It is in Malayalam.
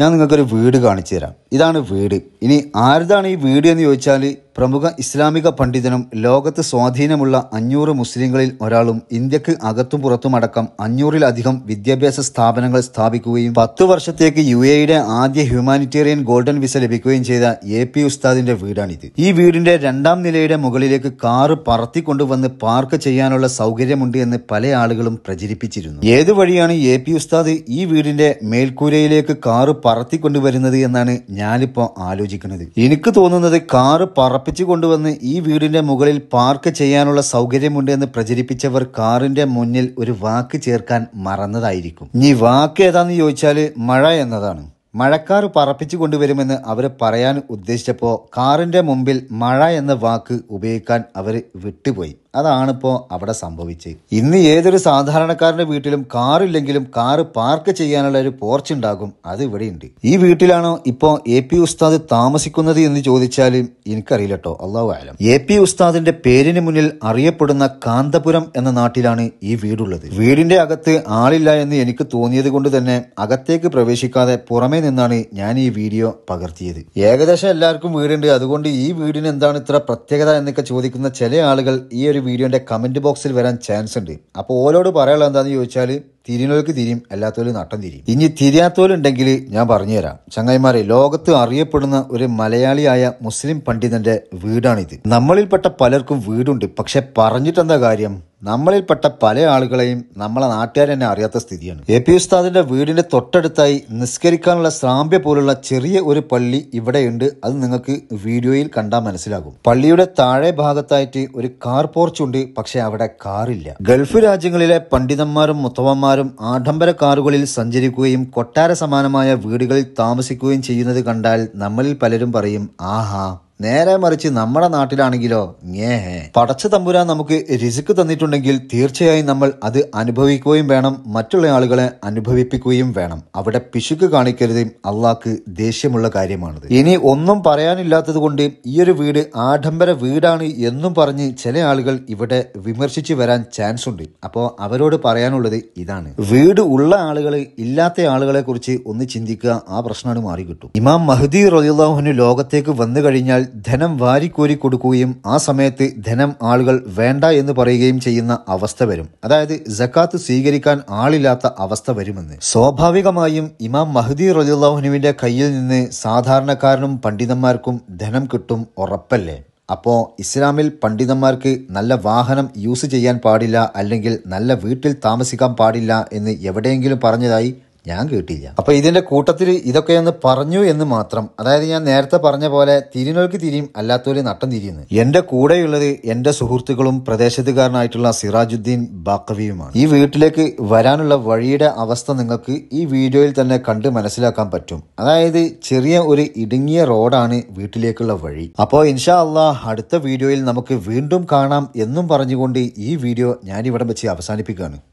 ഞാൻ നിങ്ങൾക്കൊരു വീട് കാണിച്ചു തരാം ഇതാണ് വീട് ഇനി ആരുതാണ് ഈ വീട് എന്ന് ചോദിച്ചാൽ പ്രമുഖ ഇസ്ലാമിക പണ്ഡിതനും ലോകത്ത് സ്വാധീനമുള്ള അഞ്ഞൂറ് മുസ്ലിങ്ങളിൽ ഒരാളും ഇന്ത്യക്ക് അകത്തും പുറത്തുമടക്കം അഞ്ഞൂറിലധികം വിദ്യാഭ്യാസ സ്ഥാപനങ്ങൾ സ്ഥാപിക്കുകയും പത്ത് വർഷത്തേക്ക് യു എയുടെ ആദ്യ ഹ്യൂമാനിറ്റേറിയൻ ഗോൾഡൻ വിസ ലഭിക്കുകയും ചെയ്ത എ പി ഉസ്താദിന്റെ വീടാണിത് ഈ വീടിന്റെ രണ്ടാം നിലയുടെ മുകളിലേക്ക് കാറ് പറത്തിക്കൊണ്ടുവന്ന് പാർക്ക് ചെയ്യാനുള്ള സൗകര്യമുണ്ട് എന്ന് പല ആളുകളും പ്രചരിപ്പിച്ചിരുന്നു ഏതു വഴിയാണ് എ പി ഉസ്താദ് ഈ വീടിന്റെ മേൽക്കൂരയിലേക്ക് കാറ് പറത്തിക്കൊണ്ടുവരുന്നത് എന്നാണ് ഞാനിപ്പോ ആലോചിക്കുന്നത് എനിക്ക് തോന്നുന്നത് കാറ് പറ ഉറപ്പിച്ചു കൊണ്ടുവന്ന് ഈ വീടിൻ്റെ മുകളിൽ പാർക്ക് ചെയ്യാനുള്ള സൗകര്യമുണ്ട് എന്ന് പ്രചരിപ്പിച്ചവർ കാറിൻ്റെ മുന്നിൽ ഒരു വാക്ക് ചേർക്കാൻ മറന്നതായിരിക്കും ഇനി വാക്ക് ഏതാന്ന് ചോദിച്ചാൽ മഴ എന്നതാണ് മഴക്കാർ പറപ്പിച്ചു കൊണ്ടുവരുമെന്ന് അവർ പറയാൻ ഉദ്ദേശിച്ചപ്പോൾ കാറിൻ്റെ മുമ്പിൽ മഴ എന്ന വാക്ക് ഉപയോഗിക്കാൻ അവർ വിട്ടുപോയി അതാണിപ്പോൾ അവിടെ സംഭവിച്ചത് ഇന്ന് ഏതൊരു സാധാരണക്കാരൻ്റെ വീട്ടിലും കാറില്ലെങ്കിലും കാറ് പാർക്ക് ചെയ്യാനുള്ള ഒരു പോർച്ച് ഉണ്ടാകും അത് ഇവിടെയുണ്ട് ഈ വീട്ടിലാണോ ഇപ്പോൾ എ പി ഉസ്താദ് താമസിക്കുന്നത് എന്ന് ചോദിച്ചാൽ എനിക്കറിയില്ല കേട്ടോ അള്ളാഹു ആലം എ പി ഉസ്താദിന്റെ പേരിന് മുന്നിൽ അറിയപ്പെടുന്ന കാന്തപുരം എന്ന നാട്ടിലാണ് ഈ വീടുള്ളത് വീടിന്റെ അകത്ത് ആളില്ല എന്ന് എനിക്ക് തോന്നിയത് കൊണ്ട് തന്നെ അകത്തേക്ക് പ്രവേശിക്കാതെ പുറമേ നിന്നാണ് ഞാൻ ഈ വീഡിയോ പകർത്തിയത് ഏകദേശം എല്ലാവർക്കും വീടുണ്ട് അതുകൊണ്ട് ഈ വീടിന് എന്താണ് ഇത്ര പ്രത്യേകത എന്നൊക്കെ ചോദിക്കുന്ന ചില ആളുകൾ ഈ ഒരു വീഡിയോന്റെ കമന്റ് ബോക്സിൽ വരാൻ ചാൻസ് ഉണ്ട് അപ്പോൾ ഓരോട് പറയാനുള്ളത് എന്താണെന്ന് ചോദിച്ചാൽ തിരിഞ്ഞവർക്ക് തിരിയും അല്ലാത്തോല് നട്ടം തിരിയും ഇനി തിരിയാത്തവരുണ്ടെങ്കിൽ ഞാൻ പറഞ്ഞുതരാം ചങ്ങായിമാരെ ലോകത്ത് അറിയപ്പെടുന്ന ഒരു മലയാളിയായ മുസ്ലിം പണ്ഡിതന്റെ വീടാണിത് നമ്മളിൽപ്പെട്ട പലർക്കും വീടുണ്ട് പക്ഷെ പറഞ്ഞിട്ടെന്താ കാര്യം നമ്മളിൽപ്പെട്ട പല ആളുകളെയും നമ്മളെ നാട്ടുകാർ തന്നെ അറിയാത്ത സ്ഥിതിയാണ് എ പി ഉസ്താദിന്റെ വീടിന്റെ തൊട്ടടുത്തായി നിസ്കരിക്കാനുള്ള സ്രാമ്പ്യ പോലുള്ള ചെറിയ ഒരു പള്ളി ഇവിടെയുണ്ട് അത് നിങ്ങൾക്ക് വീഡിയോയിൽ കണ്ടാൽ മനസ്സിലാകും പള്ളിയുടെ താഴെ ഭാഗത്തായിട്ട് ഒരു കാർ പോർച്ചുണ്ട് പക്ഷെ അവിടെ കാറില്ല ഗൾഫ് രാജ്യങ്ങളിലെ പണ്ഡിതന്മാരും മുത്തവന്മാരും പൗരന്മാരും ആഡംബര കാറുകളിൽ സഞ്ചരിക്കുകയും കൊട്ടാര സമാനമായ വീടുകളിൽ താമസിക്കുകയും ചെയ്യുന്നത് കണ്ടാൽ നമ്മളിൽ പലരും പറയും ആഹാ നേരെ മറിച്ച് നമ്മുടെ നാട്ടിലാണെങ്കിലോ ഞേ പടച്ച തമ്പുരാൻ നമുക്ക് രിസുക്ക് തന്നിട്ടുണ്ടെങ്കിൽ തീർച്ചയായും നമ്മൾ അത് അനുഭവിക്കുകയും വേണം മറ്റുള്ള ആളുകളെ അനുഭവിപ്പിക്കുകയും വേണം അവിടെ പിശുക്ക് കാണിക്കരുത് അള്ളാക്ക് ദേഷ്യമുള്ള കാര്യമാണിത് ഇനി ഒന്നും പറയാനില്ലാത്തത് കൊണ്ട് ഈ ഒരു വീട് ആഡംബര വീടാണ് എന്നും പറഞ്ഞ് ചില ആളുകൾ ഇവിടെ വിമർശിച്ചു വരാൻ ചാൻസ് ഉണ്ട് അപ്പോൾ അവരോട് പറയാനുള്ളത് ഇതാണ് വീട് ഉള്ള ആളുകൾ ഇല്ലാത്ത ആളുകളെ കുറിച്ച് ഒന്ന് ചിന്തിക്കുക ആ പ്രശ്നമാണ് മാറി കിട്ടും ഇമാം മഹദി റലിയുള്ളാഹുന് ലോകത്തേക്ക് വന്നു കഴിഞ്ഞാൽ ധനം വാരിക്കോരി കൊടുക്കുകയും ആ സമയത്ത് ധനം ആളുകൾ വേണ്ട എന്ന് പറയുകയും ചെയ്യുന്ന അവസ്ഥ വരും അതായത് ജക്കാത്ത് സ്വീകരിക്കാൻ ആളില്ലാത്ത അവസ്ഥ വരുമെന്ന് സ്വാഭാവികമായും ഇമാം മഹദി റജുല്ലാഹുനുവിന്റെ കയ്യിൽ നിന്ന് സാധാരണക്കാരനും പണ്ഡിതന്മാർക്കും ധനം കിട്ടും ഉറപ്പല്ലേ അപ്പോൾ ഇസ്ലാമിൽ പണ്ഡിതന്മാർക്ക് നല്ല വാഹനം യൂസ് ചെയ്യാൻ പാടില്ല അല്ലെങ്കിൽ നല്ല വീട്ടിൽ താമസിക്കാൻ പാടില്ല എന്ന് എവിടെയെങ്കിലും പറഞ്ഞതായി ഞാൻ കേട്ടില്ല അപ്പൊ ഇതിന്റെ കൂട്ടത്തിൽ ഇതൊക്കെ ഒന്ന് പറഞ്ഞു എന്ന് മാത്രം അതായത് ഞാൻ നേരത്തെ പറഞ്ഞ പോലെ തിരിനോൽക്ക് തിരിയും അല്ലാത്തവര് നട്ടം തിരിയുന്നു എന്റെ കൂടെയുള്ളത് എന്റെ സുഹൃത്തുക്കളും പ്രദേശത്തുകാരനായിട്ടുള്ള സിറാജുദ്ദീൻ ബാക്കവിയുമാണ് ഈ വീട്ടിലേക്ക് വരാനുള്ള വഴിയുടെ അവസ്ഥ നിങ്ങൾക്ക് ഈ വീഡിയോയിൽ തന്നെ കണ്ട് മനസ്സിലാക്കാൻ പറ്റും അതായത് ചെറിയ ഒരു ഇടുങ്ങിയ റോഡാണ് വീട്ടിലേക്കുള്ള വഴി അപ്പോൾ ഇൻഷാ അള്ളാഹ് അടുത്ത വീഡിയോയിൽ നമുക്ക് വീണ്ടും കാണാം എന്നും പറഞ്ഞുകൊണ്ട് ഈ വീഡിയോ ഞാനിവിടെ വെച്ച് അവസാനിപ്പിക്കുകയാണ്